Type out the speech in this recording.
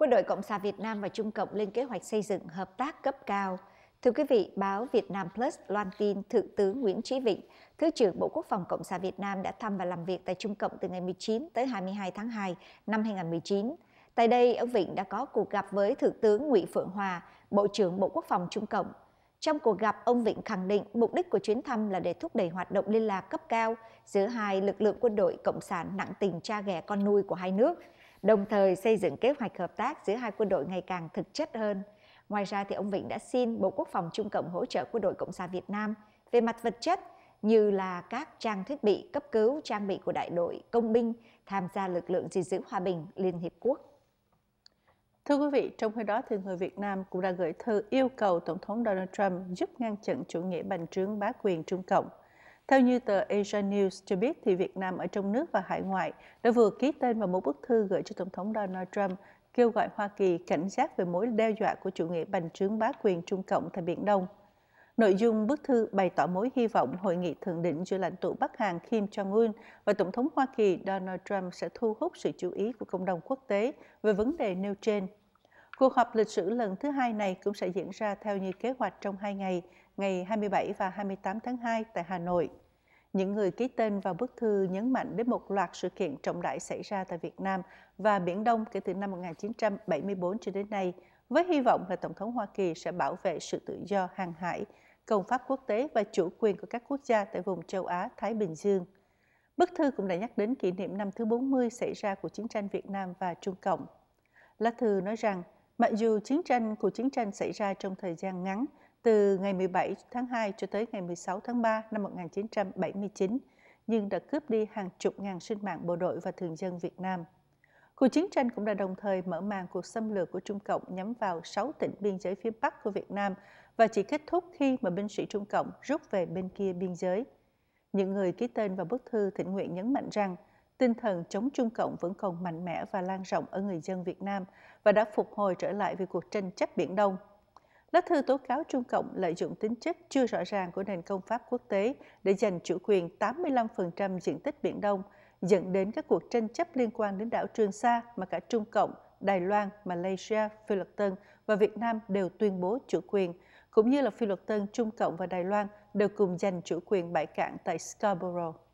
Quân đội Cộng sản Việt Nam và Trung Cộng lên kế hoạch xây dựng hợp tác cấp cao. Thưa quý vị, báo Việt Nam Plus loan tin Thượng tướng Nguyễn Trí Vịnh, Thứ trưởng Bộ Quốc phòng Cộng sản Việt Nam đã thăm và làm việc tại Trung Cộng từ ngày 19 tới 22 tháng 2 năm 2019. Tại đây, ông Vịnh đã có cuộc gặp với Thượng tướng Nguyễn Phượng Hòa, Bộ trưởng Bộ Quốc phòng Trung Cộng. Trong cuộc gặp, ông Vịnh khẳng định mục đích của chuyến thăm là để thúc đẩy hoạt động liên lạc cấp cao giữa hai lực lượng quân đội cộng sản nặng tình cha ghẻ con nuôi của hai nước – đồng thời xây dựng kế hoạch hợp tác giữa hai quân đội ngày càng thực chất hơn. Ngoài ra thì ông Vịnh đã xin Bộ Quốc phòng Trung Cộng hỗ trợ quân đội Cộng sản Việt Nam về mặt vật chất như là các trang thiết bị cấp cứu, trang bị của đại đội, công binh tham gia lực lượng gìn giữ hòa bình Liên Hiệp Quốc. Thưa quý vị, trong khi đó thì người Việt Nam cũng đã gửi thư yêu cầu Tổng thống Donald Trump giúp ngăn chặn chủ nghĩa bành trướng bá quyền Trung Cộng – theo như tờ Asia News cho biết, thì Việt Nam ở trong nước và hải ngoại đã vừa ký tên vào một bức thư gửi cho Tổng thống Donald Trump kêu gọi Hoa Kỳ cảnh giác về mối đe dọa của chủ nghĩa bành trướng bá quyền Trung Cộng tại Biển Đông. Nội dung bức thư bày tỏ mối hy vọng hội nghị thượng đỉnh giữa lãnh tụ Bắc Hàn Kim Jong-un và Tổng thống Hoa Kỳ Donald Trump sẽ thu hút sự chú ý của cộng đồng quốc tế về vấn đề nêu trên. Cuộc họp lịch sử lần thứ hai này cũng sẽ diễn ra theo như kế hoạch trong hai ngày, ngày 27 và 28 tháng 2 tại Hà Nội. Những người ký tên vào bức thư nhấn mạnh đến một loạt sự kiện trọng đại xảy ra tại Việt Nam và Biển Đông kể từ năm 1974 cho đến nay, với hy vọng là Tổng thống Hoa Kỳ sẽ bảo vệ sự tự do hàng hải, công pháp quốc tế và chủ quyền của các quốc gia tại vùng châu Á-Thái Bình Dương. Bức thư cũng đã nhắc đến kỷ niệm năm thứ 40 xảy ra của chiến tranh Việt Nam và Trung Cộng. Lá thư nói rằng, Mặc dù chiến tranh của chiến tranh xảy ra trong thời gian ngắn, từ ngày 17 tháng 2 cho tới ngày 16 tháng 3 năm 1979, nhưng đã cướp đi hàng chục ngàn sinh mạng bộ đội và thường dân Việt Nam. Cuộc chiến tranh cũng đã đồng thời mở màn cuộc xâm lược của Trung Cộng nhắm vào 6 tỉnh biên giới phía Bắc của Việt Nam và chỉ kết thúc khi mà binh sĩ Trung Cộng rút về bên kia biên giới. Những người ký tên vào bức thư thỉnh nguyện nhấn mạnh rằng tinh thần chống Trung Cộng vẫn còn mạnh mẽ và lan rộng ở người dân Việt Nam và đã phục hồi trở lại vì cuộc tranh chấp Biển Đông. Lá thư tố cáo Trung Cộng lợi dụng tính chất chưa rõ ràng của nền công pháp quốc tế để giành chủ quyền 85% diện tích Biển Đông, dẫn đến các cuộc tranh chấp liên quan đến đảo Trường Sa mà cả Trung Cộng, Đài Loan, Malaysia, Philippines và Việt Nam đều tuyên bố chủ quyền, cũng như là Philippines, Trung Cộng và Đài Loan đều cùng giành chủ quyền bãi cạn tại Scarborough.